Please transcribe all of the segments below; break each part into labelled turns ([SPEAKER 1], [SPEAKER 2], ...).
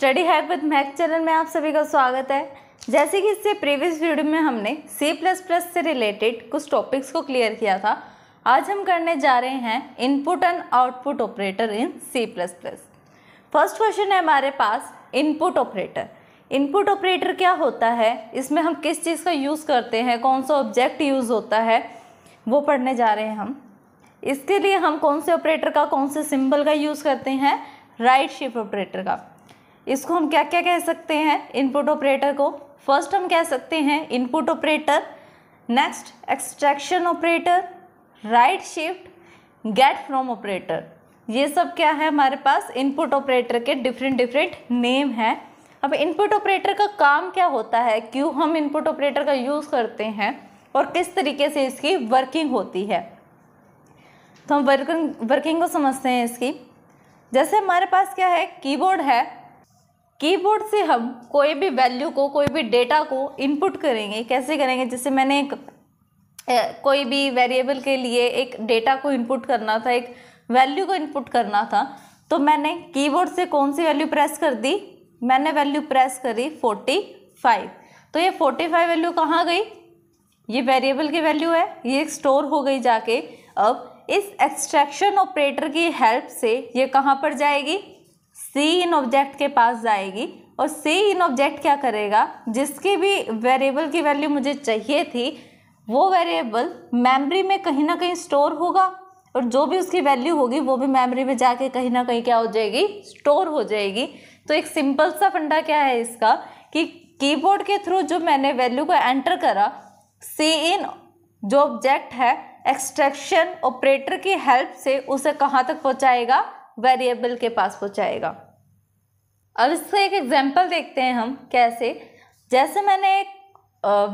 [SPEAKER 1] Study hack with Mac channel में आप सभी का स्वागत है जैसे कि इससे प्रीवियस वीडियो में हमने C++ से रिलेटेड कुछ टॉपिक्स को क्लियर किया था आज हम करने जा रहे हैं input and output operator in C++। First question है हमारे पास इनपुट ऑपरेटर इनपुट ऑपरेटर क्या होता है इसमें हम किस चीज़ का यूज़ करते हैं कौन सा ऑब्जेक्ट यूज़ होता है वो पढ़ने जा रहे हैं हम इसके लिए हम कौन से ऑपरेटर का कौन से सिंबल का यूज़ करते हैं राइट शिफ्ट ऑपरेटर का इसको हम क्या क्या कह सकते हैं इनपुट ऑपरेटर को फर्स्ट हम कह सकते हैं input operator next extraction operator right shift get from operator ये सब क्या है हमारे पास इनपुट ऑपरेटर के डिफरेंट डिफरेंट नेम हैं अब इनपुट ऑपरेटर का काम क्या होता है क्यों हम इनपुट ऑपरेटर का यूज़ करते हैं और किस तरीके से इसकी वर्किंग होती है तो हम वर्किंग वर्किंग को समझते हैं इसकी जैसे हमारे पास क्या है कीबोर्ड है कीबोर्ड से हम कोई भी वैल्यू को कोई भी डेटा को इनपुट करेंगे कैसे करेंगे जैसे मैंने एक कोई भी वेरिएबल के लिए एक डेटा को इनपुट करना था एक वैल्यू को इनपुट करना था तो मैंने कीबोर्ड से कौन सी वैल्यू प्रेस कर दी मैंने वैल्यू प्रेस करी फोर्टी फाइव तो ये फोर्टी फाइव वैल्यू कहाँ गई ये वेरिएबल की वैल्यू है ये स्टोर हो गई जाके अब इस एक्सट्रैक्शन ऑपरेटर की हेल्प से ये कहाँ पर जाएगी सी इन ऑब्जेक्ट के पास जाएगी और सी इन ऑब्जेक्ट क्या करेगा जिसकी भी वेरिएबल की वैल्यू मुझे चाहिए थी वो वेरिएबल मेमोरी में कहीं ना कहीं स्टोर होगा और जो भी उसकी वैल्यू होगी वो भी मेमोरी में जाके कहीं ना कहीं क्या हो जाएगी स्टोर हो जाएगी तो एक सिंपल सा फंडा क्या है इसका कि कीबोर्ड के थ्रू जो मैंने वैल्यू को एंटर करा सी इन जो ऑब्जेक्ट है एक्सट्रैक्शन ऑपरेटर की हेल्प से उसे कहाँ तक पहुँचाएगा वेरिएबल के पास वो जाएगा अब इसका एक एग्जाम्पल देखते हैं हम कैसे जैसे मैंने एक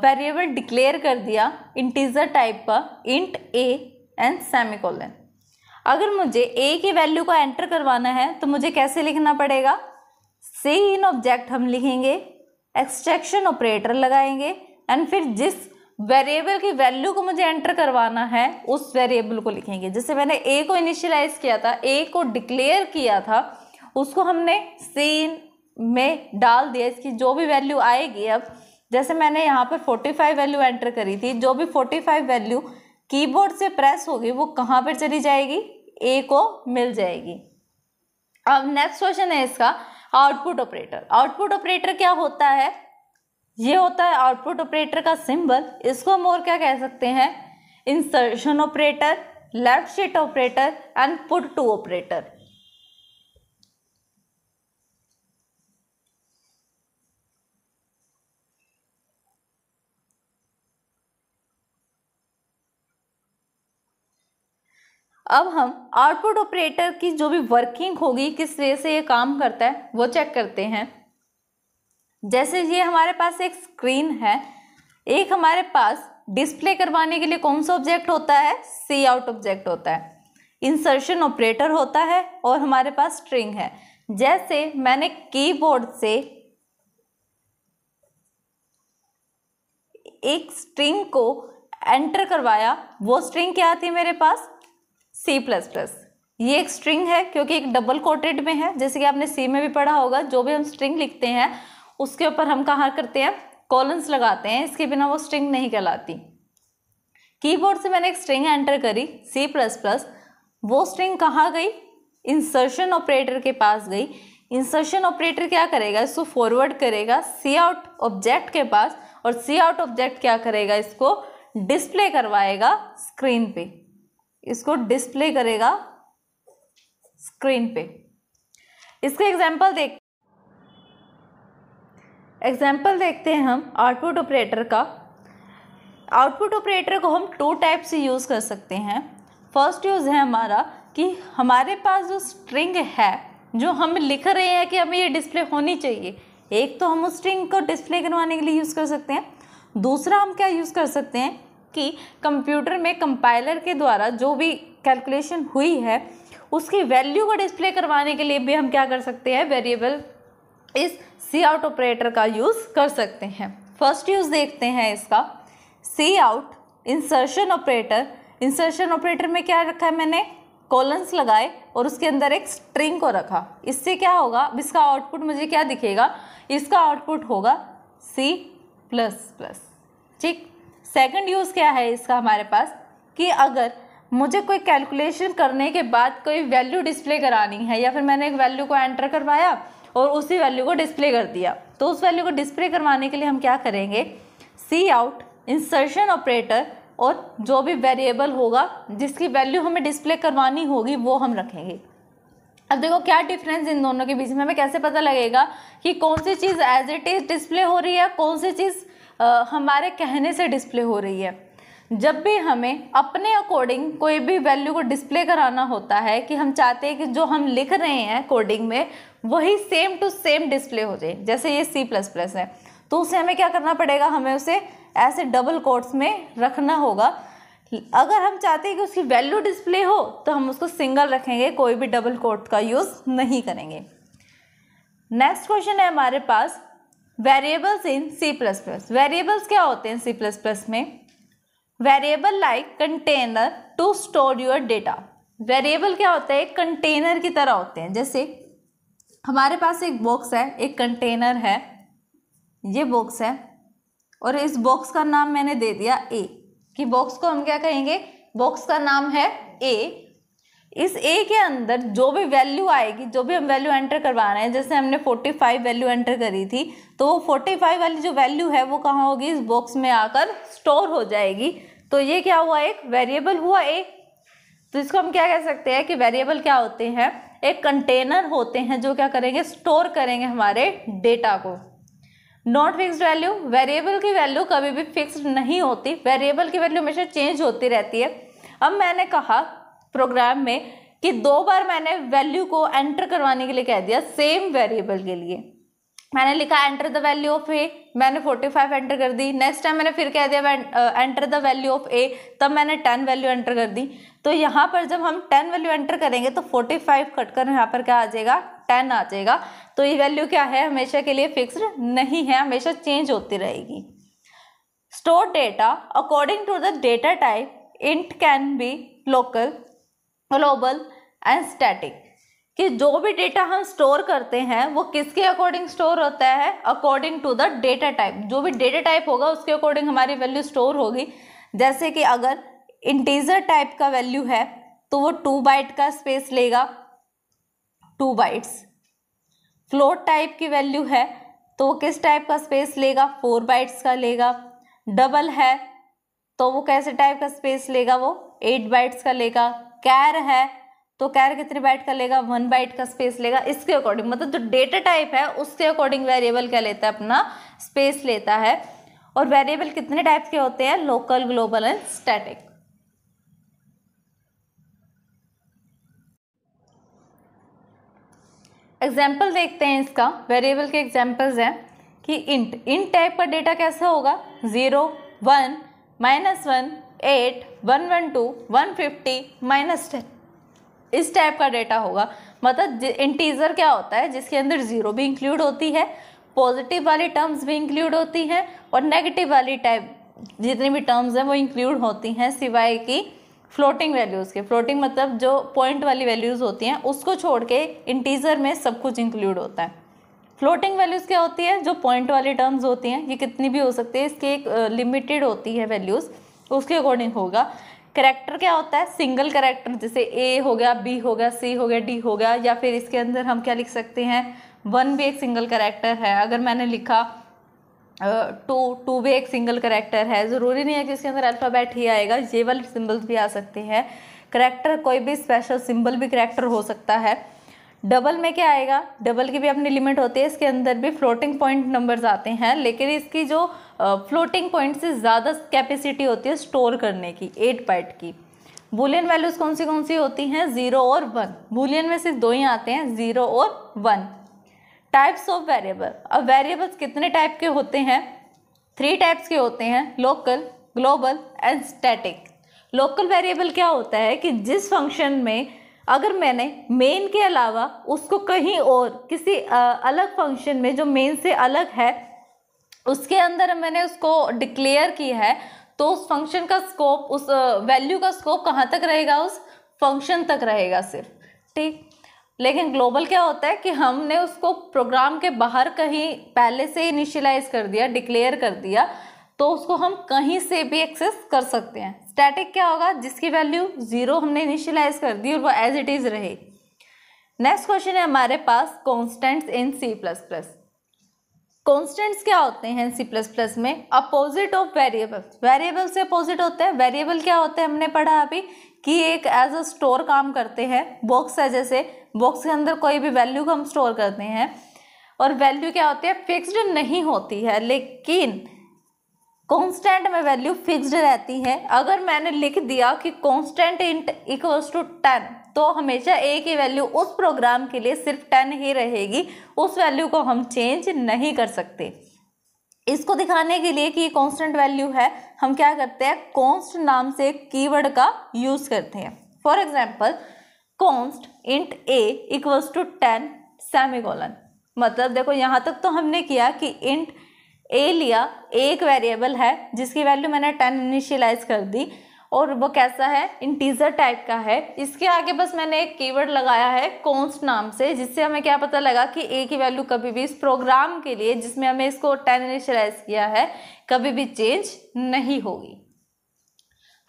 [SPEAKER 1] वेरिएबल डिक्लेयर कर दिया इंटीजर टाइप का इंट ए एंड सेमिकोलन अगर मुझे ए की वैल्यू को एंटर करवाना है तो मुझे कैसे लिखना पड़ेगा से इन ऑब्जेक्ट हम लिखेंगे एक्सट्रैक्शन ऑपरेटर लगाएंगे एंड फिर जिस वेरिएबल की वैल्यू को मुझे एंटर करवाना है उस वेरिएबल को लिखेंगे जैसे मैंने ए को इनिशियलाइज किया था ए को डिक्लेयर किया था उसको हमने सीन में डाल दिया इसकी जो भी वैल्यू आएगी अब जैसे मैंने यहाँ पर 45 वैल्यू एंटर करी थी जो भी 45 वैल्यू कीबोर्ड से प्रेस होगी वो कहाँ पर चली जाएगी ए को मिल जाएगी अब नेक्स्ट क्वेश्चन है इसका आउटपुट ऑपरेटर आउटपुट ऑपरेटर क्या होता है ये होता है आउटपुट ऑपरेटर का सिंबल इसको हम और क्या कह सकते हैं insertion operator left shift operator and put to operator अब हम आउटपुट ऑपरेटर की जो भी वर्किंग होगी किस तरह से ये काम करता है वो चेक करते हैं जैसे ये हमारे पास एक स्क्रीन है एक हमारे पास डिस्प्ले करवाने के लिए कौन सा ऑब्जेक्ट होता है सी आउट ऑब्जेक्ट होता है इंसर्शन ऑपरेटर होता है और हमारे पास स्ट्रिंग है जैसे मैंने कीबोर्ड से एक स्ट्रिंग को एंटर करवाया वो स्ट्रिंग क्या थी मेरे पास सी प्लस प्लस ये एक स्ट्रिंग है क्योंकि एक डबल कोटेड में है जैसे कि आपने सी में भी पढ़ा होगा जो भी हम स्ट्रिंग लिखते हैं उसके ऊपर हम कहाँ करते हैं कॉलन्स लगाते हैं इसके बिना वो स्ट्रिंग नहीं कहलाती कीबोर्ड से मैंने एक स्ट्रिंग एंटर करी सी प्लस प्लस वो स्ट्रिंग कहाँ गई इंसर्शन ऑपरेटर के पास गई इंसर्शन ऑपरेटर क्या करेगा इसको फॉरवर्ड करेगा सी आउट ऑब्जेक्ट के पास और सी आउट ऑब्जेक्ट क्या करेगा इसको डिस्प्ले करवाएगा स्क्रीन पे इसको डिस्प्ले करेगा स्क्रीन पे इसके एग्जाम्पल देख एग्जाम्पल देखते हैं हम आउटपुट ऑपरेटर का आउटपुट ऑपरेटर को हम टू टाइप से यूज़ कर सकते हैं फर्स्ट यूज़ है हमारा कि हमारे पास जो स्ट्रिंग है जो हम लिख रहे हैं कि हमें ये डिस्प्ले होनी चाहिए एक तो हम उस स्ट्रिंग को डिस्प्ले करवाने के लिए यूज़ कर सकते हैं दूसरा हम क्या यूज़ कर सकते हैं कि कंप्यूटर में कंपाइलर के द्वारा जो भी कैलकुलेशन हुई है उसकी वैल्यू को डिस्प्ले करवाने के लिए भी हम क्या कर सकते हैं वेरिएबल इस सी आउट ऑपरेटर का यूज़ कर सकते हैं फर्स्ट यूज़ देखते हैं इसका C out insertion operator insertion operator में क्या रखा है मैंने कॉलन्स लगाए और उसके अंदर एक स्ट्रिंग को रखा इससे क्या होगा अब इसका आउटपुट मुझे क्या दिखेगा इसका आउटपुट होगा सी प्लस प्लस ठीक सेकंड यूज़ क्या है इसका हमारे पास कि अगर मुझे कोई कैलकुलेशन करने के बाद कोई वैल्यू डिस्प्ले करानी है या फिर मैंने एक वैल्यू को एंटर करवाया और उसी वैल्यू को डिस्प्ले कर दिया तो उस वैल्यू को डिस्प्ले करवाने के लिए हम क्या करेंगे सी आउट इंसर्शन ऑपरेटर और जो भी वेरिएबल होगा जिसकी वैल्यू हमें डिस्प्ले करवानी होगी वो हम रखेंगे अब देखो क्या डिफरेंस इन दोनों के बीच में हमें कैसे पता लगेगा कि कौन सी चीज़ एज इट इज़ डिस्प्ले हो रही है कौन सी चीज़ हमारे कहने से डिस्प्ले हो रही है जब भी हमें अपने अकॉर्डिंग कोई भी वैल्यू को डिस्प्ले कराना होता है कि हम चाहते हैं कि जो हम लिख रहे हैं कोडिंग में वही सेम टू सेम डिस्प्ले हो जाए जैसे ये सी प्लस प्लस है तो उसे हमें क्या करना पड़ेगा हमें उसे ऐसे डबल कोट्स में रखना होगा अगर हम चाहते हैं कि उसकी वैल्यू डिस्प्ले हो तो हम उसको सिंगल रखेंगे कोई भी डबल कोट का यूज़ नहीं करेंगे नेक्स्ट क्वेश्चन है हमारे पास variables in C plus plus variables क्या होते हैं सी प्लस प्लस में variable like container to store your data variable क्या होता है एक कंटेनर की तरह होते हैं जैसे हमारे पास एक बॉक्स है एक कंटेनर है ये बॉक्स है और इस बॉक्स का नाम मैंने दे दिया ए कि बॉक्स को हम क्या कहेंगे बॉक्स का नाम है ए इस ए के अंदर जो भी वैल्यू आएगी जो भी हम वैल्यू एंटर करवा रहे हैं जैसे हमने 45 वैल्यू एंटर करी थी तो वो 45 वाली जो वैल्यू है वो कहाँ होगी इस बॉक्स में आकर स्टोर हो जाएगी तो ये क्या हुआ एक वेरिएबल हुआ ए तो इसको हम क्या कह सकते हैं कि वेरिएबल क्या होते हैं एक कंटेनर होते हैं जो क्या करेंगे स्टोर करेंगे हमारे डेटा को नॉट फिक्स वैल्यू वेरिएबल की वैल्यू कभी भी फिक्स नहीं होती वेरिएबल की वैल्यू हमेशा चेंज होती रहती है अब मैंने कहा प्रोग्राम में कि दो बार मैंने वैल्यू को एंटर करवाने के लिए कह दिया सेम वेरिएबल के लिए मैंने लिखा enter the value of A मैंने 45 एंटर कर दी नेक्स्ट टाइम मैंने फिर कह दिया enter the value of A तब मैंने 10 वैल्यू एंटर कर दी तो यहाँ पर जब हम 10 वैल्यू एंटर करेंगे तो 45 कट कर यहाँ पर क्या आ जाएगा 10 आ जाएगा तो ये वैल्यू क्या है हमेशा के लिए फिक्सड नहीं है हमेशा चेंज होती रहेगी store data according to the data type int can be local global and static कि जो भी डेटा हम स्टोर करते हैं वो किसके अकॉर्डिंग स्टोर होता है according to the data type जो भी डेटा टाइप होगा उसके अकॉर्डिंग हमारी वैल्यू स्टोर होगी जैसे कि अगर इंटीजर टाइप का वैल्यू है तो वो टू बाइट का स्पेस लेगा टू बाइट्स फ्लोट टाइप की वैल्यू है तो वो किस टाइप का स्पेस लेगा फोर बाइट्स का लेगा डबल है तो वो कैसे टाइप का स्पेस लेगा वो एट बाइट्स का लेगा कैर है तो कैर कितने बाइट का लेगा वन बाइट का स्पेस लेगा इसके अकॉर्डिंग मतलब जो डेटा टाइप है उसके अकॉर्डिंग वेरिएबल क्या लेता है अपना स्पेस लेता है और वेरिएबल कितने टाइप के होते हैं local global and static example देखते हैं इसका वेरिएबल के एग्जाम्पल्स हैं कि इंट इंट टाइप का डेटा कैसे होगा zero one minus one eight one one two one fifty minus ten इस टाइप का डेटा होगा मतलब इंटीजर क्या होता है जिसके अंदर ज़ीरो भी इंक्लूड होती है पॉजिटिव वाली टर्म्स भी इंक्लूड होती हैं और नेगेटिव वाली टाइप जितनी भी टर्म्स हैं वो इंक्लूड होती हैं सिवाय की फ्लोटिंग वैल्यूज़ के फ्लोटिंग मतलब जो पॉइंट वाली वैल्यूज़ होती हैं उसको छोड़ के इंटीजर में सब कुछ इंक्लूड होता है फ्लोटिंग वैल्यूज़ क्या होती है जो पॉइंट वाली टर्म्स होती हैं ये कितनी भी हो सकती है इसकी एक लिमिटेड होती है वैल्यूज़ उसके अकॉर्डिंग होगा करेक्टर क्या होता है सिंगल करेक्टर जैसे ए हो गया बी हो गया सी हो गया डी हो गया या फिर इसके अंदर हम क्या लिख सकते हैं वन भी एक सिंगल करेक्टर है अगर मैंने लिखा टू टू भी एक सिंगल करेक्टर है ज़रूरी नहीं है कि इसके अंदर अल्फ़ाबेट ही आएगा ये वाले सिम्बल्स भी आ सकते हैं करेक्टर कोई भी स्पेशल सिंबल भी करेक्टर हो सकता है डबल में क्या आएगा डबल की भी अपनी लिमिट होती है इसके अंदर भी फ्लोटिंग पॉइंट नंबर्स आते हैं लेकिन इसकी जो फ्लोटिंग पॉइंट से ज़्यादा कैपेसिटी होती है स्टोर करने की एट बाइट की बुलियन वैल्यूज़ कौन सी कौन सी होती हैं ज़ीरो और वन बुलियन में सिर्फ दो ही आते हैं ज़ीरो और वन टाइप्स ऑफ वेरिएबल अब वेरिएबल्स कितने टाइप के होते हैं थ्री टाइप्स के होते हैं local global and static local variable क्या होता है कि जिस फंक्शन में अगर मैंने मेन के अलावा उसको कहीं और किसी अलग फंक्शन में जो मेन से अलग है उसके अंदर मैंने उसको डिक्लेयर किया है तो उस फंक्शन का स्कोप उस वैल्यू का स्कोप कहाँ तक रहेगा उस फंक्शन तक रहेगा सिर्फ ठीक लेकिन ग्लोबल क्या होता है कि हमने उसको प्रोग्राम के बाहर कहीं पहले से इनिशियलाइज कर दिया डिक्लेयर कर दिया तो उसको हम कहीं से भी एक्सेस कर सकते हैं स्टैटिक क्या होगा जिसकी वैल्यू ज़ीरो हमने इनिशियलाइज कर दी और वो एज इट इज़ रहे नेक्स्ट क्वेश्चन है हमारे पास constants in C plus plus constants क्या होते हैं सी प्लस प्लस में अपोजिट ऑफ वेरिएबल्स वेरिएबल से अपोजिट होते हैं वेरिएबल क्या होते हैं हमने पढ़ा अभी कि एक एज अ स्टोर काम करते हैं बॉक्स है जैसे बॉक्स के अंदर कोई भी वैल्यू को हम स्टोर करते हैं और वैल्यू क्या होती है फिक्स्ड नहीं होती है लेकिन कॉन्स्टेंट में वैल्यू फिक्स्ड रहती है अगर मैंने लिख दिया कि constant int equals to ten तो हमेशा ए की वैल्यू उस प्रोग्राम के लिए सिर्फ टेन ही रहेगी उस वैल्यू को हम चेंज नहीं कर सकते इसको दिखाने के लिए कि ये कॉन्स्टेंट वैल्यू है हम क्या करते हैं कॉन्स्ट नाम से कीवर्ड का यूज़ करते हैं for example const int A equals to ten semicolon मतलब देखो यहाँ तक तो हमने किया कि इंट ए लिया एक वेरिएबल है जिसकी वैल्यू मैंने टेन इनिशियलाइज कर दी और वो कैसा है इंटीजर टाइप का है इसके आगे बस मैंने एक कीवर्ड लगाया है कॉन्स्ट नाम से जिससे हमें क्या पता लगा कि ए की वैल्यू कभी भी इस प्रोग्राम के लिए जिसमें हमें इसको टेन इनिशलाइज किया है कभी भी चेंज नहीं होगी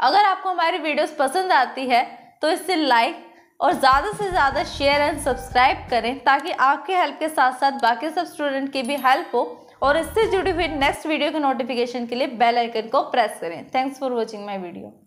[SPEAKER 1] अगर आपको हमारी वीडियोस पसंद आती है तो इससे लाइक और ज़्यादा से ज़्यादा शेयर एंड सब्सक्राइब करें ताकि आपके हेल्प के साथ साथ बाकी सब स्टूडेंट की भी हेल्प हो और इससे जुड़ी हुई नेक्स्ट वीडियो के नोटिफिकेशन के लिए बेल आइकन को प्रेस करें thanks for watching my video